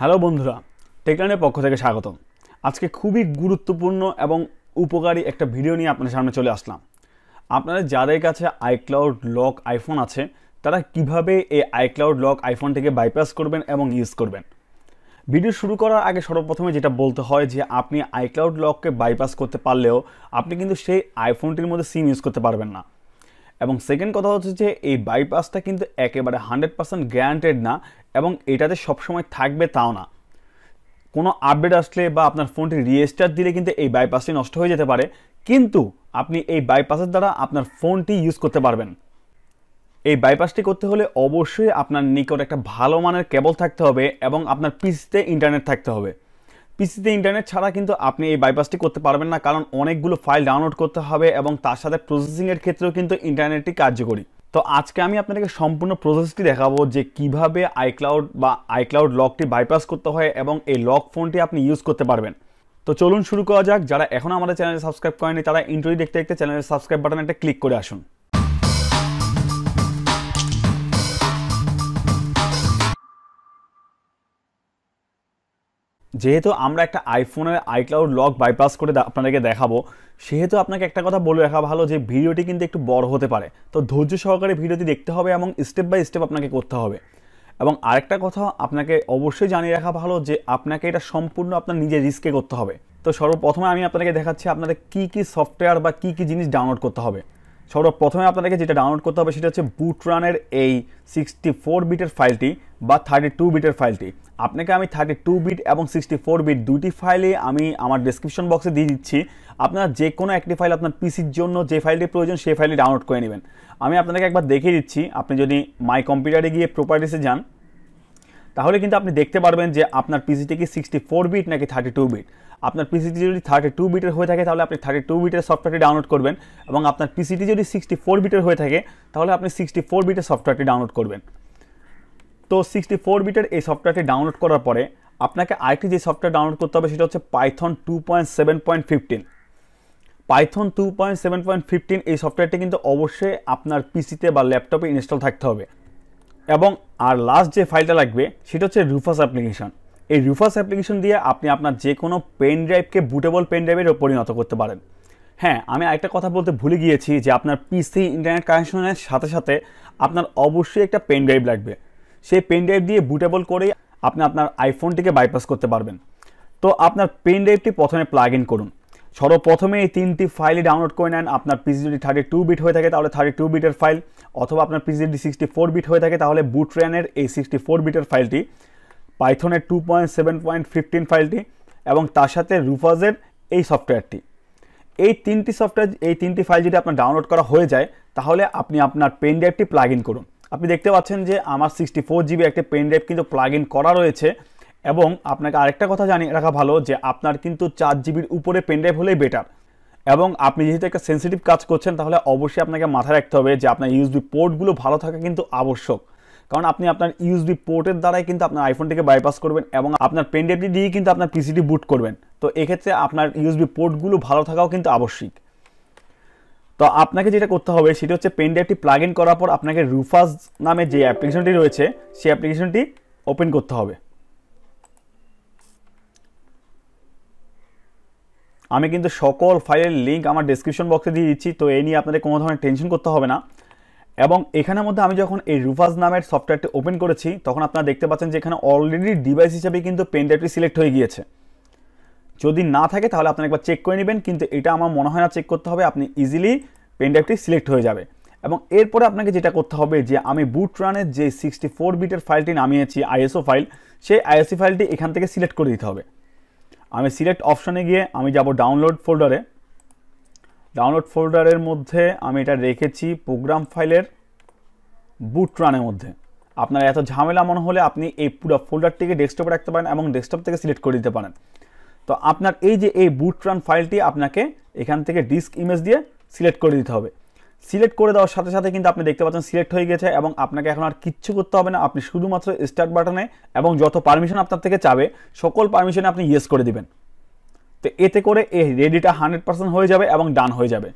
hello বন্ধুরা টেকলানের পক্ষ থেকে স্বাগতম আজকে খুবই গুরুত্বপূর্ণ এবং উপকারী একটা ভিডিও নিয়ে আপনার সামনে চলে আসলাম আপনাদের যাদের কাছে আইক্লাউড লক আইফোন আছে তারা কিভাবে এই আইক্লাউড লক আইফোনটিকে বাইপাস করবেন এবং ইউজ করবেন ভিডিও শুরু করার আগে সর্বপ্রথমে যেটা বলতে হয় যে আপনি আইক্লাউড লককে বাইপাস করতে পারলেও আপনি কিন্তু সেই আইফোনটির মধ্যে সিম ইউজ করতে পারবেন না এবং সেকেন্ড কথা হচ্ছে যে এই বাইপাসটা কিন্তু একেবারে হান্ড্রেড পার্সেন্ট গ্যারান্টেড না এবং এটাতে সবসময় থাকবে তাও না কোনো আপডেট আসলে বা আপনার ফোনটি রিস্টার দিলে কিন্তু এই বাইপাসটি নষ্ট হয়ে যেতে পারে কিন্তু আপনি এই বাইপাসের দ্বারা আপনার ফোনটি ইউজ করতে পারবেন এই বাইপাসটি করতে হলে অবশ্যই আপনার নিকট একটা ভালো মানের কেবল থাকতে হবে এবং আপনার পিসিতে ইন্টারনেট থাকতে হবে পিসিতে ইন্টারনেট ছাড়া কিন্তু আপনি এই বাইপাসটি করতে পারবেন না কারণ অনেকগুলো ফাইল ডাউনলোড করতে হবে এবং তার সাথে প্রসেসিংয়ের ক্ষেত্রেও কিন্তু ইন্টারনেটটি কার্যকরী তো আজকে আমি আপনাদেরকে সম্পূর্ণ প্রসেসটি দেখাবো যে কিভাবে আইক্লাউড বা আইক্লাউড লকটি বাইপাস করতে হয় এবং এই লক ফোনটি আপনি ইউজ করতে পারবেন তো চলুন শুরু করা যাক যারা এখন আমাদের চ্যানেলে সাবস্ক্রাইব করেনি তারা ইন্টারভিউ দেখতে দেখতে চ্যানেলের সাবস্ক্রাইব বাটনে একটা ক্লিক করে আসুন যেহেতু আমরা একটা আইফোনের আইক্লাউড লক বাইপাস করে আপনাদেরকে দেখাবো সেহেতু আপনাকে একটা কথা বলে রাখা ভালো যে ভিডিওটি কিন্তু একটু বড় হতে পারে তো ধৈর্য সহকারে ভিডিওটি দেখতে হবে এবং স্টেপ বাই স্টেপ আপনাকে করতে হবে এবং আরেকটা কথা আপনাকে অবশ্যই জানিয়ে রাখা ভালো যে আপনাকে এটা সম্পূর্ণ আপনার নিজের রিস্কে করতে হবে তো সর্বপ্রথমে আমি আপনাকে দেখাচ্ছি আপনাদের কি কি সফটওয়্যার বা কি কি জিনিস ডাউনলোড করতে হবে প্রথমে আপনাদেরকে যেটা ডাউনলোড করতে হবে সেটা হচ্ছে বুট রানের এই সিক্সটি ফোর বিটের ফাইলটি বা থার্টি টু বিটের ফাইলটি আপনাকে আমি থার্টি টু বিট এবং সিক্সটি ফোর বিট দুটি ফাইলে আমি আমার ডিসক্রিপশন বক্সে দিয়ে দিচ্ছি আপনারা যে কোনো একটি ফাইল আপনার পিসির জন্য যে ফাইলটি প্রয়োজন সেই ফাইলটি ডাউনলোড করে নেবেন আমি আপনাদেরকে একবার দেখিয়ে দিচ্ছি আপনি যদি মাই কম্পিউটারে গিয়ে প্রপার্টিসে যান তাহলে কিন্তু আপনি দেখতে পারবেন যে আপনার পিসিটি কি সিক্সটি ফোর বিট নাকি থার্টি টু বিট আপনার পিসিটি যদি থার্টি টু বিটের হয়ে থাকে তাহলে আপনি থার্টি টু বিটের সফটওয়্যারটি ডাউনলোড করবেন এবং আপনার পিসিটি যদি সিক্সটি ফোর বিটের হয়ে থাকে তাহলে আপনি সিক্সটি ফোর বিটের সফটওয়্যারটি ডাউনলোড করবেন তো সিক্সটি ফোর বিটের এই সফটওয়্যারটি ডাউনলোড করার পরে আপনাকে আরেকটি যে সফটওয়্যার ডাউনলোড করতে হবে সেটা হচ্ছে Python two point seven point fifteen Python two point seven point fifteen এই সফটওয়্যারটি কিন্তু অবশ্যই আপনার পিসিতে বা ল্যাপটপে ইনস্টল থাকতে হবে এবং আর লাস্ট যে ফাইলটা লাগবে সেটা হচ্ছে রুফাস অ্যাপ্লিকেশন এই রিফার্স অ্যাপ্লিকেশন দিয়ে আপনি আপনার যে কোনো পেন ড্রাইভকে বুটেবল পেন ড্রাইভের পরিণত করতে পারেন হ্যাঁ আমি আরেকটা কথা বলতে ভুলে গিয়েছি যে আপনার পিসি ইন্টারনেট কানেকশনের সাথে সাথে আপনার অবশ্যই একটা পেন ড্রাইভ লাগবে সেই পেন ড্রাইভ দিয়ে বুটেবল করেই আপনি আপনার আইফোনটিকে বাইপাস করতে পারবেন তো আপনার পেন ড্রাইভটি প্রথমে প্লাগ ইন করুন সর্বপ্রথমে এই তিনটি ফাইলই ডাউনলোড করে নেন আপনার পিসি যদি থার্টি টু বিট হয়ে থাকে তাহলে থার্টি টু বিটের ফাইল অথবা আপনার পিসি যদি সিক্সটি ফোর বিট হয়ে থাকে তাহলে বুট র্যানের এই সিক্সটি ফোর বিটের ফাইলটি পাইথনের two point seven point fifteen ফাইলটি এবং তার সাথে রুফাজের এই সফটওয়্যারটি এই তিনটি সফটওয়্যার এই তিনটি ফাইল যদি আপনার ডাউনলোড করা হয়ে যায় তাহলে আপনি আপনার পেন ড্রাইভটি প্লাগ ইন করুন আপনি দেখতে পাচ্ছেন যে আমার সিক্সটি ফোর জিবি একটি পেন ড্রাইভ কিন্তু প্লাগ ইন করা রয়েছে এবং আপনাকে আরেকটা কথা জানিয়ে রাখা ভালো যে আপনার কিন্তু চার জিবির উপরে পেন ড্রাইভ হলেই বেটার এবং আপনি যেহেতু একটা সেন্সিটিভ কাজ করছেন তাহলে অবশ্যই আপনাকে মাথায় রাখতে হবে যে আপনার ইউএসবি পোর্টগুলো ভালো থাকা কিন্তু আবশ্যক কারণ আপনি আপনার ইউএসবি পোর্টের দ্বারাই কিন্তু আপনার আইফোনটিকে বাইপাস করবেন এবং আপনার পেন ড্রাইভটি কিন্তু আপনার পিসিটি বুট করবেন তো এক্ষেত্রে আপনার ইউএসবি পোর্টগুলো ভালো থাকাও কিন্তু আবশ্যিক তো আপনাকে যেটা করতে হবে সেটা হচ্ছে পেন প্লাগ ইন করার পর আপনাকে রুফাস নামে যে অ্যাপ্লিকেশনটি রয়েছে সেই অ্যাপ্লিকেশনটি ওপেন করতে হবে আমি কিন্তু সকল ফাইলের লিঙ্ক আমার ডিসক্রিপশন বক্সে দিয়ে দিচ্ছি তো এ নিয়ে আপনাদের কোনো ধরনের টেনশন করতে হবে না এবং এখানের মধ্যে আমি যখন এই রুফাস নামের সফটওয়্যারটি ওপেন করেছি তখন আপনারা দেখতে পাচ্ছেন যে এখানে অলরেডি ডিভাইস হিসেবে কিন্তু পেন ড্রাইভটি সিলেক্ট হয়ে গিয়েছে যদি না থাকে তাহলে আপনারা একবার চেক করে নেবেন কিন্তু এটা আমার মনে হয় না চেক করতে হবে আপনি ইজিলি পেন ড্রাইভটি সিলেক্ট হয়ে যাবে এবং এরপরে আপনাকে যেটা করতে হবে যে আমি বুট রানের যে সিক্সটি ফোর বিটের ফাইলটি নামিয়েছি আইএসও ফাইল সেই আইএসসি ফাইলটি এখান থেকে সিলেক্ট করে দিতে হবে আমি সিলেক্ট অপশনে গিয়ে আমি যাব ডাউনলোড ফোল্ডারে ডাউনলোড ফোল্ডারের মধ্যে আমি এটা রেখেছি প্রোগ্রাম ফাইলের বুট রানের মধ্যে আপনার এত ঝামেলা মনে হলে আপনি এই পুরো ফোল্ডারটিকে ডেস্কটপে রাখতে পারেন এবং ডেস্কটপ থেকে সিলেক্ট করে দিতে পারেন তো আপনার এই যে এই বুট রান ফাইলটি আপনাকে এখান থেকে ডিস্ক ইমেজ দিয়ে সিলেক্ট করে দিতে হবে সিলেক্ট করে দেওয়ার সাথে সাথে কিন্তু আপনি দেখতে পাচ্ছেন সিলেক্ট হয়ে গেছে এবং আপনাকে এখন আর কিচ্ছু করতে হবে না আপনি শুধুমাত্র স্টার্ট বাটনে এবং যত পারমিশন আপনার থেকে চাবে সকল পারমিশনে আপনি ইয়েস করে দিবেন তো এতে করে এই রেডিটা হান্ড্রেড পার্সেন্ট হয়ে যাবে এবং ডান হয়ে যাবে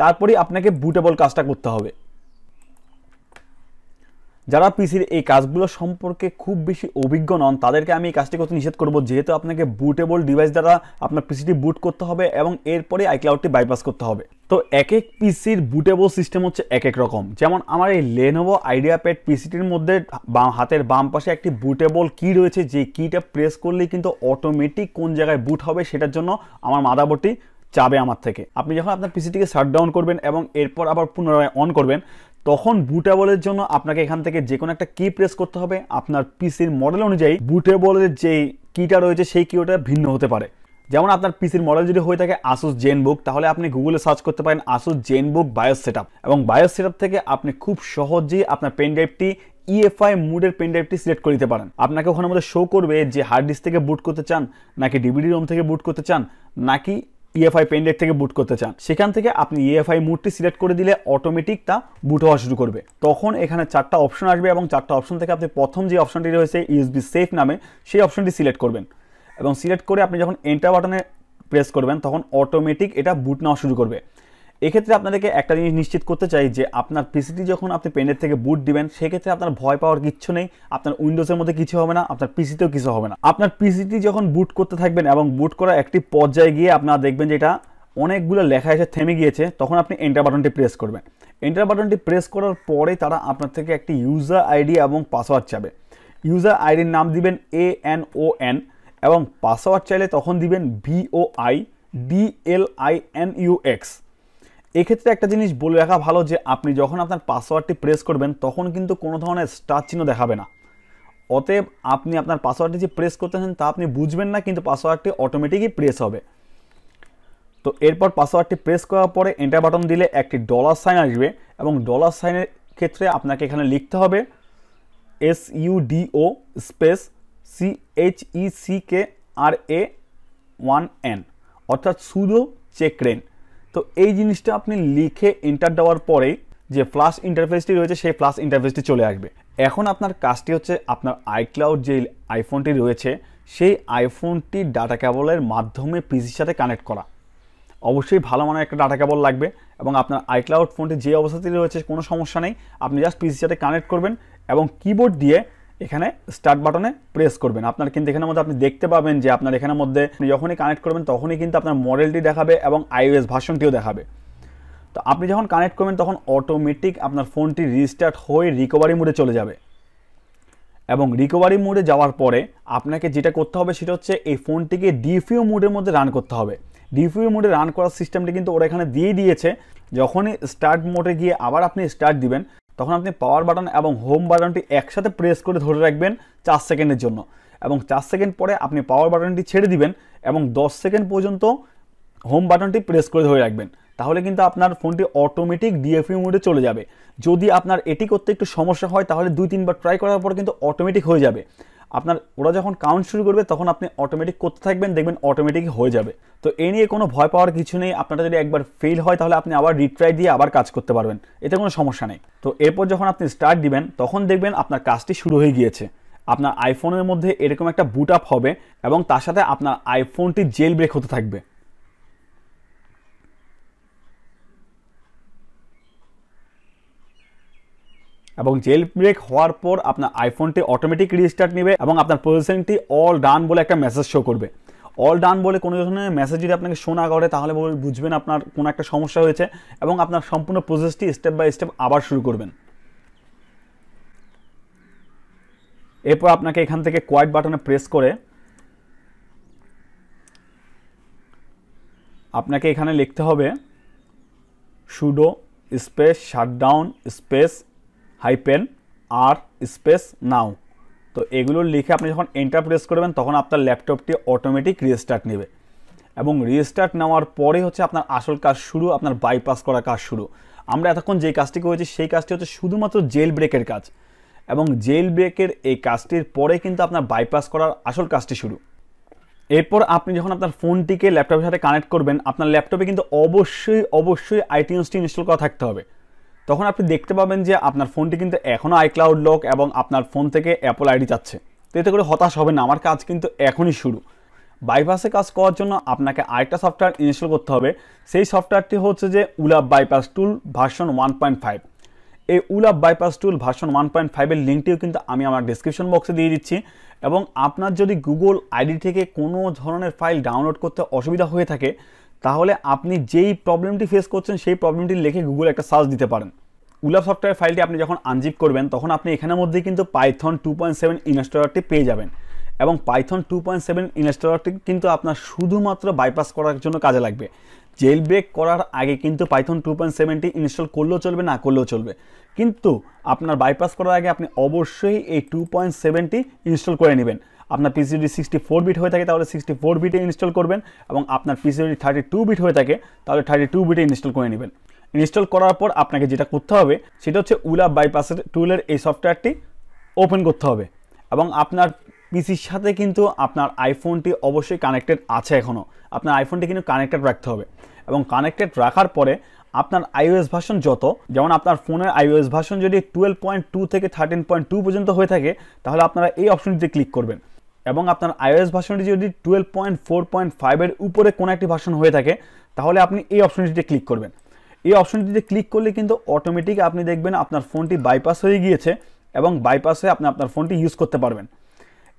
তারপরে আপনাকে বুটেবল কাজটা করতে হবে যারা পিসির এই কাজগুলো সম্পর্কে খুব বেশি অভিজ্ঞ নন তাদেরকে আমি এই কাজটি করতে নিষেধ করব যেহেতু আপনাকে বুটেবল ডিভাইস দ্বারা আপনার পিসিটি বুট করতে হবে এবং এরপরে আইক্লাউডটি বাইপাস করতে হবে তো এক এক পিসির বুটেবল সিস্টেম হচ্ছে এক এক রকম যেমন আমার এই লেনোভো আইডিয়া প্যাড পিসিটির মধ্যে বাম হাতের বাম পাশে একটি বুটেবল কি রয়েছে যে কিটা প্রেস করলে কিন্তু অটোমেটিক কোন জায়গায় বুট হবে সেটার জন্য আমার মাদাবোর্ডটি চাবে আমার থেকে আপনি যখন আপনার পিসিটিকে ডাউন করবেন এবং এরপর আবার পুনরায় অন করবেন তখন বুটেবলের জন্য আপনাকে এখান থেকে যে কোনো একটা কি প্রেস করতে হবে আপনার পিসির মডেল অনুযায়ী বুটেবলের যেই কিটা রয়েছে সেই কিওটা ভিন্ন হতে পারে যেমন আপনার পিসির মডেল যদি হয়ে থাকে আসুস জেনবুক তাহলে আপনি গুগলে সার্চ করতে পারেন আসুস জেনবুক বায়োস সেট এবং বায়োস সেট থেকে আপনি খুব সহজেই আপনার পেন ড্রাইভটি ইএফআই মুডের পেন ড্রাইভটি সিলেক্ট করে নিতে পারেন আপনাকে ওখানে মধ্যে শো করবে যে হার্ড ডিস্ক থেকে বুট করতে চান নাকি ডিবিডি রোম থেকে বুট করতে চান নাকি ইএফআই e পেন্ডেট থেকে বুট করতে চান সেখান থেকে আপনি ইএফআই মুডটি সিলেক্ট করে দিলে অটোমেটিক তা বুট হওয়া শুরু করবে তখন এখানে চারটা অপশন আসবে এবং চারটা অপশন থেকে আপনি প্রথম যে অপশনটি রয়েছে ইউএসবি সেফ নামে সেই অপশনটি সিলেক্ট করবেন এবং সিলেক্ট করে আপনি যখন এন্টার বাটনে প্রেস করবেন তখন অটোমেটিক এটা বুট নেওয়া শুরু করবে এক্ষেত্রে আপনাদেরকে একটা জিনিস নিশ্চিত করতে চাই যে আপনার পিসিটি যখন আপনি পেনের থেকে বুট দিবেন সেক্ষেত্রে আপনার ভয় পাওয়ার কিচ্ছু নেই আপনার উইন্ডোজের মধ্যে কিছু হবে না আপনার পিসিতেও কিছু হবে না আপনার পিসিটি যখন বুট করতে থাকবেন এবং বুট করা একটি পর্যায়ে গিয়ে আপনারা দেখবেন যে এটা অনেকগুলো লেখা এসে থেমে গিয়েছে তখন আপনি এন্টার বাটনটি প্রেস করবেন এন্টার বাটনটি প্রেস করার পরে তারা আপনার থেকে একটি ইউজার আইডি এবং পাসওয়ার্ড চাবে ইউজার আইডির নাম দিবেন এ এন ও এন এবং পাসওয়ার্ড চাইলে তখন দিবেন V O I L I N U X এক্ষেত্রে একটা জিনিস বলে রাখা ভালো যে আপনি যখন আপনার পাসওয়ার্ডটি প্রেস করবেন তখন কিন্তু কোনো ধরনের স্টার চিহ্ন দেখাবে না অতএব আপনি আপনার পাসওয়ার্ডটি যে প্রেস করতেছেন তা আপনি বুঝবেন না কিন্তু পাসওয়ার্ডটি অটোমেটিকই প্রেস হবে তো এরপর পাসওয়ার্ডটি প্রেস করার পরে এন্টার বাটন দিলে একটি ডলার সাইন আসবে এবং ডলার সাইনের ক্ষেত্রে আপনাকে এখানে লিখতে হবে S U D O space C H E C K R A one N অর্থাৎ সুদো রেন্ট তো এই জিনিসটা আপনি লিখে এন্টার দেওয়ার পরে যে ফ্লাশ ইন্টারফেসটি রয়েছে সেই ফ্লাশ ইন্টারফেসটি চলে আসবে এখন আপনার কাজটি হচ্ছে আপনার আইক্লাউড যে আইফোনটি রয়েছে সেই আইফোনটি ডাটা কেবলের মাধ্যমে পিসির সাথে কানেক্ট করা অবশ্যই ভালো মানের একটা ডাটা কেবল লাগবে এবং আপনার আইক্লাউড ফোনটি যে অবস্থাতে রয়েছে কোনো সমস্যা নেই আপনি জাস্ট পিসির সাথে কানেক্ট করবেন এবং কিবোর্ড দিয়ে এখানে স্টার্ট বাটনে প্রেস করবেন আপনার কিন্তু এখানের মধ্যে আপনি দেখতে পাবেন যে আপনার এখানের মধ্যে যখনই কানেক্ট করবেন তখনই কিন্তু আপনার মডেলটি দেখাবে এবং আইওএস ভাষণটিও দেখাবে তো আপনি যখন কানেক্ট করবেন তখন অটোমেটিক আপনার ফোনটি রিস্টার্ট হয়ে রিকভারি মোডে চলে যাবে এবং রিকভারি মোডে যাওয়ার পরে আপনাকে যেটা করতে হবে সেটা হচ্ছে এই ফোনটিকে ডিফিউ মোডের মধ্যে রান করতে হবে ডিফিউ মোডে রান করার সিস্টেমটি কিন্তু ওরা এখানে দিয়ে দিয়েছে যখনই স্টার্ট মোডে গিয়ে আবার আপনি স্টার্ট দিবেন তখন আপনি পাওয়ার বাটন এবং হোম বাটনটি একসাথে প্রেস করে ধরে রাখবেন চার সেকেন্ডের জন্য এবং চার সেকেন্ড পরে আপনি পাওয়ার বাটনটি ছেড়ে দিবেন এবং দশ সেকেন্ড পর্যন্ত হোম বাটনটি প্রেস করে ধরে রাখবেন তাহলে কিন্তু আপনার ফোনটি অটোমেটিক ডিএফইউ মোডে চলে যাবে যদি আপনার এটি করতে একটু সমস্যা হয় তাহলে দুই তিনবার ট্রাই করার পর কিন্তু অটোমেটিক হয়ে যাবে আপনার ওরা যখন কাউন্ট শুরু করবে তখন আপনি অটোমেটিক করতে থাকবেন দেখবেন অটোমেটিক হয়ে যাবে তো এ নিয়ে কোনো ভয় পাওয়ার কিছু নেই আপনারা যদি একবার ফেল হয় তাহলে আপনি আবার রিট্রাই দিয়ে আবার কাজ করতে পারবেন এতে কোনো সমস্যা নেই তো এরপর যখন আপনি স্টার্ট দিবেন তখন দেখবেন আপনার কাজটি শুরু হয়ে গিয়েছে আপনার আইফোনের মধ্যে এরকম একটা বুট আপ হবে এবং তার সাথে আপনার আইফোনটি জেল ব্রেক হতে থাকবে এবং জেল ব্রেক হওয়ার পর আপনার আইফোনটি অটোমেটিক রিস্টার্ট নেবে এবং আপনার পজিশনটি অল ডান বলে একটা মেসেজ শো করবে অল ডান বলে কোনো ধরনের মেসেজ যদি আপনাকে শোনা করে তাহলে বুঝবেন আপনার কোনো একটা সমস্যা হয়েছে এবং আপনার সম্পূর্ণ প্রসেসটি স্টেপ বাই স্টেপ আবার শুরু করবেন এরপর আপনাকে এখান থেকে কোয়াইট বাটনে প্রেস করে আপনাকে এখানে লিখতে হবে sudo space shutdown space hyphen R space now তো এগুলো লিখে আপনি যখন এন্টার প্রেস করবেন তখন আপনার ল্যাপটপটি অটোমেটিক রিস্টার্ট নেবে এবং রিস্টার্ট নেওয়ার পরে হচ্ছে আপনার আসল কাজ শুরু আপনার বাইপাস করা কাজ শুরু আমরা এতক্ষণ যে কাজটি করেছি সেই কাজটি হচ্ছে শুধুমাত্র জেল ব্রেকের কাজ এবং জেল ব্রেকের এই কাজটির পরে কিন্তু আপনার বাইপাস করার আসল কাজটি শুরু এরপর আপনি যখন আপনার ফোনটিকে ল্যাপটপের সাথে কানেক্ট করবেন আপনার ল্যাপটপে কিন্তু অবশ্যই অবশ্যই আইটিউন্সটি ইনস্টল করা থাকতে হবে তখন আপনি দেখতে পাবেন যে আপনার ফোনটি কিন্তু এখনও আইক্লাউড লক এবং আপনার ফোন থেকে অ্যাপল আইডি যাচ্ছে তো এতে করে হতাশ হবে না আমার কাজ কিন্তু এখনই শুরু বাইপাসে কাজ করার জন্য আপনাকে আরেকটা সফটওয়্যার ইনস্টল করতে হবে সেই সফটওয়্যারটি হচ্ছে যে উলাপ bypass tool version one point five এই উলাব bypass tool version one point ফাইভের লিঙ্কটিও কিন্তু আমি আমার ডিসক্রিপশন বক্সে দিয়ে দিচ্ছি এবং আপনার যদি গুগল আইডি থেকে কোনো ধরনের ফাইল ডাউনলোড করতে অসুবিধা হয়ে থাকে তাহলে আপনি যেই প্রবলেমটি ফেস করছেন সেই প্রবলেমটি লিখে গুগল একটা সার্চ দিতে পারেন উলাভ সফটওয়্যার ফাইলটি আপনি যখন আনজিপ করবেন তখন আপনি এখানের মধ্যে কিন্তু পাইথন টু পয়েন্ট সেভেন পেয়ে যাবেন এবং পাইথন টু পয়েন্ট সেভেন কিন্তু আপনার শুধুমাত্র বাইপাস করার জন্য কাজে লাগবে জেল ব্রেক করার আগে কিন্তু Python two point seventy install করলেও চলবে না করলেও চলবে কিন্তু আপনার বাইপাস করার আগে আপনি অবশ্যই এই টু পয়েন্ট সেভেনটি ইনস্টল করে নেবেন আপনার পিসি যদি সিক্সটি ফোর বিট হয়ে থাকে তাহলে সিক্সটি ফোর বিটে ইনস্টল করবেন এবং আপনার পিসি যদি থার্টি টু বিট হয়ে থাকে তাহলে থার্টি টু বিটে ইনস্টল করে নেবেন ইনস্টল করার পর আপনাকে যেটা করতে হবে সেটা হচ্ছে উলা বাইপাসের টুলের এই সফটওয়্যারটি ওপেন করতে হবে এবং আপনার পিসির সাথে কিন্তু আপনার আইফোনটি অবশ্যই কানেক্টেড আছে এখনও আপনার আইফোনটি কিন্তু কানেক্টেড রাখতে হবে এবং কানেক্টেড রাখার পরে আপনার আইওএস ভার্সন যত যেমন আপনার ফোনের আইওএস ভার্সন যদি টুয়েলভ পয়েন্ট টু থেকে থার্টিন পয়েন্ট টু পর্যন্ত হয়ে থাকে তাহলে আপনারা এই অপশনটিতে ক্লিক করবেন এবং আপনার আইওএস ভার্সনটি যদি টুয়েলভ পয়েন্ট ফোর পয়েন্ট ফাইভের উপরে কোনো একটি ভার্সন হয়ে থাকে তাহলে আপনি এই অপশনটিতে ক্লিক করবেন এই অপশনটিতে ক্লিক করলে কিন্তু অটোমেটিক আপনি দেখবেন আপনার ফোনটি বাইপাস হয়ে গিয়েছে এবং বাইপাস হয়ে আপনি আপনার ফোনটি ইউজ করতে পারবেন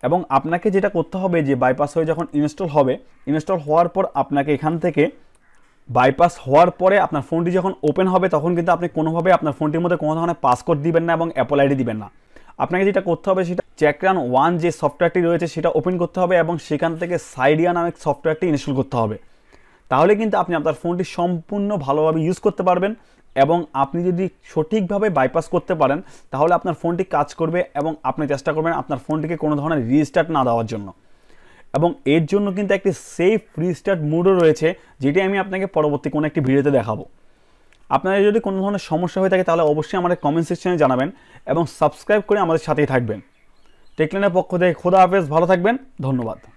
এবং আপনাকে যেটা করতে হবে যে বাইপাস হয়ে যখন ইনস্টল হবে ইনস্টল হওয়ার পর আপনাকে এখান থেকে বাইপাস হওয়ার পরে আপনার ফোনটি যখন ওপেন হবে তখন কিন্তু আপনি কোনোভাবে আপনার ফোনটির মধ্যে কোনো ধরনের পাসকোড দিবেন না এবং অ্যাপল আইডি দিবেন না আপনাকে যেটা করতে হবে সেটা চ্যাকরান ওয়ান যে সফটওয়্যারটি রয়েছে সেটা ওপেন করতে হবে এবং সেখান থেকে সাইডিয়া নামের সফটওয়্যারটি ইনস্টল করতে হবে তাহলে কিন্তু আপনি আপনার ফোনটি সম্পূর্ণ ভালোভাবে ইউজ করতে পারবেন এবং আপনি যদি সঠিকভাবে বাইপাস করতে পারেন তাহলে আপনার ফোনটি কাজ করবে এবং আপনি চেষ্টা করবেন আপনার ফোনটিকে কোনো ধরনের রিস্টার্ট না দেওয়ার জন্য এবং এর জন্য কিন্তু একটি সেফ রিস্টার্ট মুডও রয়েছে যেটি আমি আপনাকে পরবর্তী কোনো একটি ভিডিওতে দেখাবো আপনাদের যদি কোনো ধরনের সমস্যা হয়ে থাকে তাহলে অবশ্যই আমাদের কমেন্ট সেকশনে জানাবেন এবং সাবস্ক্রাইব করে আমাদের সাথেই থাকবেন টেকলেনের পক্ষ থেকে খোদা হাফেজ ভালো থাকবেন ধন্যবাদ